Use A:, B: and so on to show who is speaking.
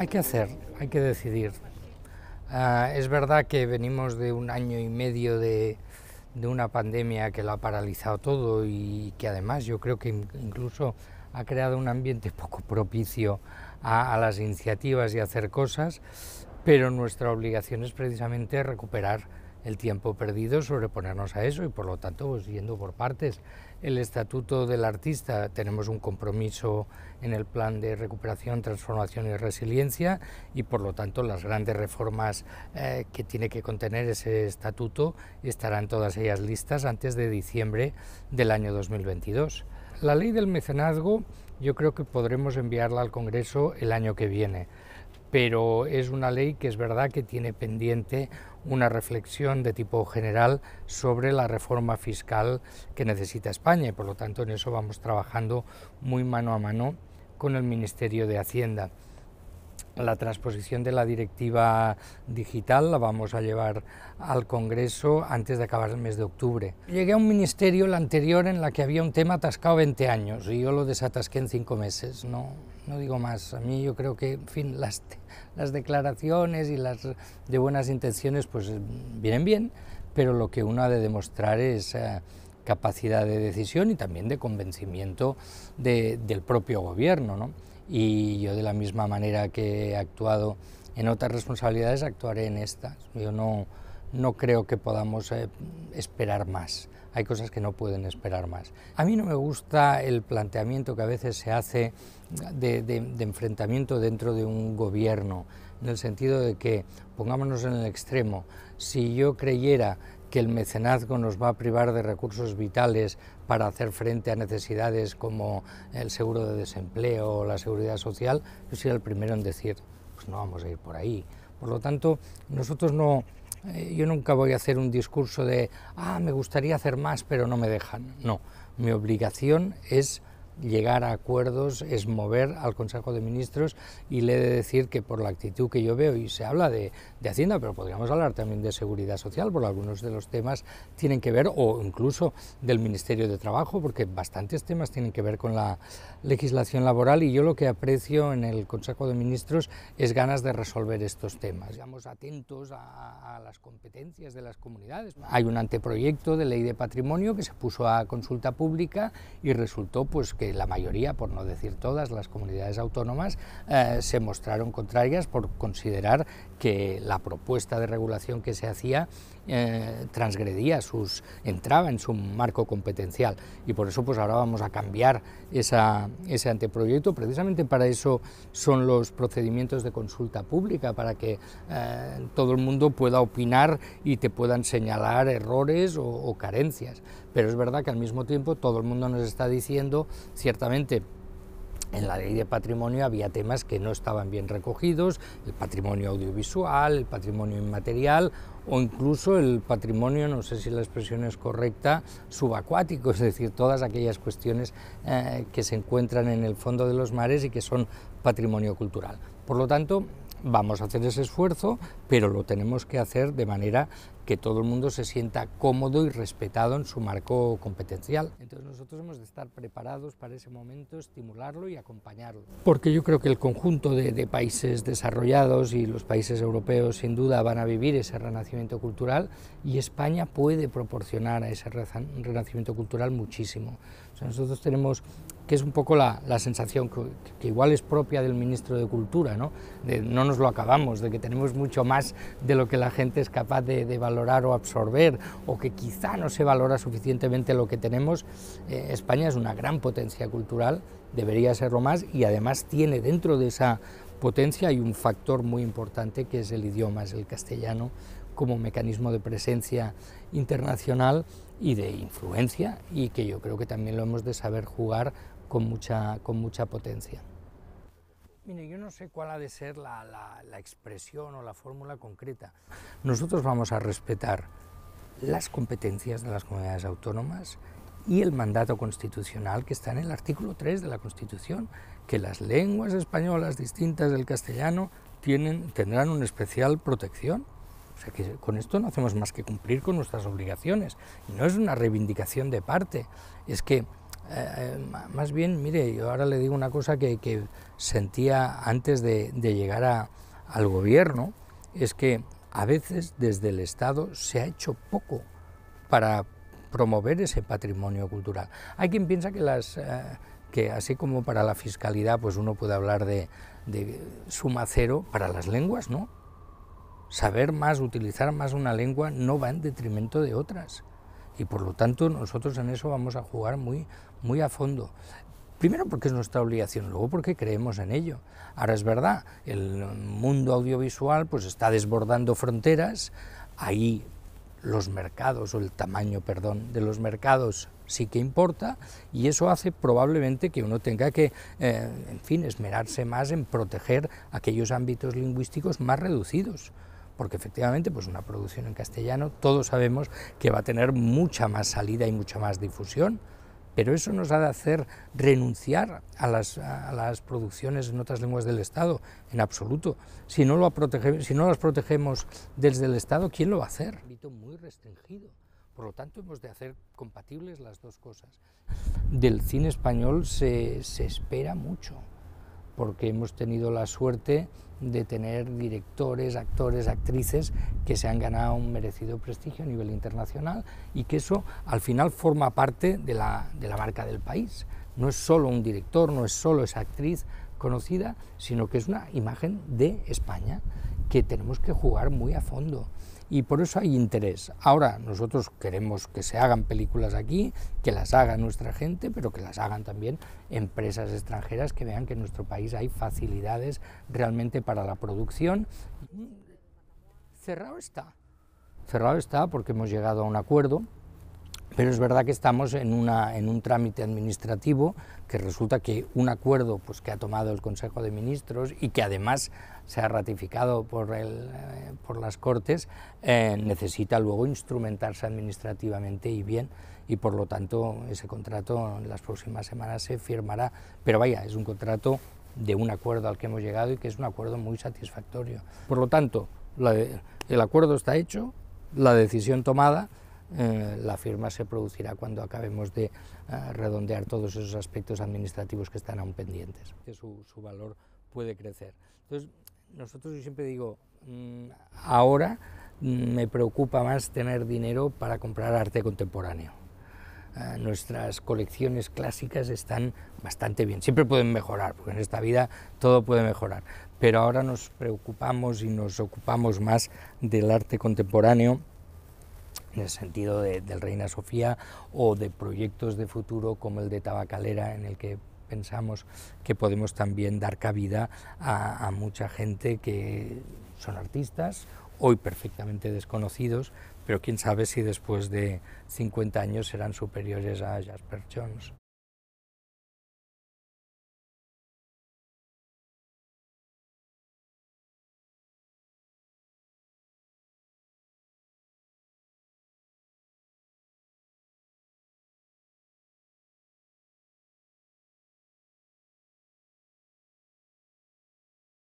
A: Hay que hacer, hay que decidir. Ah, es verdad que venimos de un año y medio de, una pandemia que lo ha paralizado todo y que además yo creo que incluso ha creado un ambiente poco propicio a, las iniciativas y hacer cosas, pero nuestra obligación es precisamente recuperar el tiempo perdido, sobreponernos a eso y por lo tanto pues, yendo por partes el Estatuto del Artista tenemos un compromiso en el plan de recuperación, transformación y resiliencia y por lo tanto las grandes reformas eh, que tiene que contener ese estatuto estarán todas ellas listas antes de diciembre del año 2022. La ley del mecenazgo yo creo que podremos enviarla al Congreso el año que viene pero es una ley que es verdad que tiene pendiente una reflexión de tipo general sobre la reforma fiscal que necesita España y por lo tanto en eso vamos trabajando muy mano a mano con el Ministerio de Hacienda. La transposición de la directiva digital la vamos a llevar al Congreso antes de acabar el mes de octubre. Llegué a un ministerio, el anterior, en la que había un tema atascado 20 años y yo lo desatasqué en cinco meses. ¿no? no digo más. A mí yo creo que, en fin, las, declaraciones y las de buenas intenciones pues eh, vienen bien, pero lo que uno ha de demostrar es eh, capacidad de decisión y también de convencimiento del propio gobierno. ¿no? Y yo de la misma manera que he actuado en otras responsabilidades, actuaré en estas. Yo no, creo que podamos eh, esperar más. Hay cosas que no pueden esperar más. A mí no me gusta el planteamiento que a veces se hace de, enfrentamiento dentro de un gobierno, en el sentido de que, pongámonos en el extremo, si yo creyera que el mecenazgo nos va a privar de recursos vitales para hacer frente a necesidades como el seguro de desempleo o la seguridad social, yo sería el primero en decir, pues no vamos a ir por ahí. Por lo tanto, nosotros no, eh, yo nunca voy a hacer un discurso de, ah, me gustaría hacer más, pero no me dejan. No, mi obligación es llegar a acuerdos es mover al Consejo de Ministros y le he de decir que por la actitud que yo veo, y se habla de, Hacienda, pero podríamos hablar también de Seguridad Social, por algunos de los temas tienen que ver, o incluso del Ministerio de Trabajo, porque bastantes temas tienen que ver con la legislación laboral y yo lo que aprecio en el Consejo de Ministros es ganas de resolver estos temas. Estamos atentos a, a las competencias de las comunidades. Hay un anteproyecto de ley de patrimonio que se puso a consulta pública y resultó pues que la mayoría, por no decir todas, las comunidades autónomas eh, se mostraron contrarias por considerar que la propuesta de regulación que se hacía eh, transgredía sus, entraba en su marco competencial y por eso pues ahora vamos a cambiar esa, ese anteproyecto, precisamente para eso son los procedimientos de consulta pública, para que eh, todo el mundo pueda opinar y te puedan señalar errores o carencias, pero es verdad que al mismo tiempo todo el mundo nos está diciendo ciertamente en la ley de patrimonio había temas que no estaban bien recogidos, el patrimonio audiovisual, el patrimonio inmaterial o incluso el patrimonio, no sé si la expresión es correcta, subacuático, es decir, todas aquellas cuestiones eh, que se encuentran en el fondo de los mares y que son patrimonio cultural. Por lo tanto, vamos a hacer ese esfuerzo, pero lo tenemos que hacer de manera que todo el mundo se sienta cómodo y respetado en su marco competencial. Entonces nosotros hemos de estar preparados para ese momento, estimularlo y acompañarlo. Porque yo creo que el conjunto de, países desarrollados y los países europeos sin duda van a vivir ese renacimiento cultural y España puede proporcionar a ese renacimiento cultural muchísimo. sea, nosotros tenemos que es un poco la, sensación que, igual es propia del ministro de Cultura, ¿no? De, no nos lo acabamos, de que tenemos mucho más de lo que la gente es capaz de, valorar o absorber, o que quizá no se valora suficientemente lo que tenemos. Eh, España es una gran potencia cultural, debería serlo más, y además tiene dentro de esa potencia hay un factor muy importante que es el idioma, es el castellano como mecanismo de presencia internacional y de influencia y que yo creo que también lo hemos de saber jugar con mucha, con mucha potencia. Mire, yo no sé cuál ha de ser la, la, expresión o la fórmula concreta. Nosotros vamos a respetar las competencias de las comunidades autónomas y el mandato constitucional que está en el artículo 3 de la Constitución, que las lenguas españolas distintas del castellano tienen, tendrán una especial protección. O sea que con esto no hacemos más que cumplir con nuestras obligaciones. no es una reivindicación de parte, es que eh, eh, más bien, mire, yo ahora le digo una cosa que, sentía antes de, llegar a, al gobierno, es que a veces desde el Estado se ha hecho poco para promover ese patrimonio cultural. Hay quien piensa que las... Eh, que así como para la fiscalidad pues uno puede hablar de, de suma cero, para las lenguas no. Saber más, utilizar más una lengua no va en detrimento de otras y por lo tanto nosotros en eso vamos a jugar muy, muy a fondo. Primero porque es nuestra obligación, luego porque creemos en ello. Ahora es verdad, el mundo audiovisual pues está desbordando fronteras, ahí los mercados o el tamaño, perdón, de los mercados sí que importa y eso hace probablemente que uno tenga que, eh, en fin, esmerarse más en proteger aquellos ámbitos lingüísticos más reducidos porque efectivamente pues una producción en castellano todos sabemos que va a tener mucha más salida y mucha más difusión, pero eso nos ha de hacer renunciar a las, a las producciones en otras lenguas del Estado, en absoluto. Si no, lo protege, si no las protegemos desde el Estado, ¿quién lo va a hacer? Un ámbito muy restringido. Por lo tanto, hemos de hacer compatibles las dos cosas. Del cine español se, se espera mucho porque hemos tenido la suerte de tener directores, actores, actrices que se han ganado un merecido prestigio a nivel internacional y que eso al final forma parte de la, marca del país. No es solo un director, no es solo esa actriz conocida, sino que es una imagen de España que tenemos que jugar muy a fondo y por eso hay interés. Ahora nosotros queremos que se hagan películas aquí, que las haga nuestra gente, pero que las hagan también empresas extranjeras que vean que en nuestro país hay facilidades realmente para la producción. Cerrado está. Cerrado está porque hemos llegado a un acuerdo pero es verdad que estamos en, una, en un trámite administrativo que resulta que un acuerdo pues, que ha tomado el Consejo de Ministros y que además se ha ratificado por, eh, por las Cortes, eh, necesita luego instrumentarse administrativamente y bien, y por lo tanto ese contrato en las próximas semanas se firmará. Pero vaya, es un contrato de un acuerdo al que hemos llegado y que es un acuerdo muy satisfactorio. Por lo tanto, el acuerdo está hecho, la decisión tomada, eh, la firma se producirá cuando acabemos de eh, redondear todos esos aspectos administrativos que están aún pendientes. su, valor puede crecer. Entonces, nosotros yo siempre digo, mm, ahora me preocupa más tener dinero para comprar arte contemporáneo. Eh, nuestras colecciones clásicas están bastante bien, siempre pueden mejorar, porque en esta vida todo puede mejorar, pero ahora nos preocupamos y nos ocupamos más del arte contemporáneo en el sentido del Reina Sofía o de proyectos de futuro como el de Tabacalera, en el que pensamos que podemos también dar cabida a, a mucha gente que son artistas, hoy perfectamente desconocidos, pero quién sabe si después de 50 años serán superiores a Jasper Jones.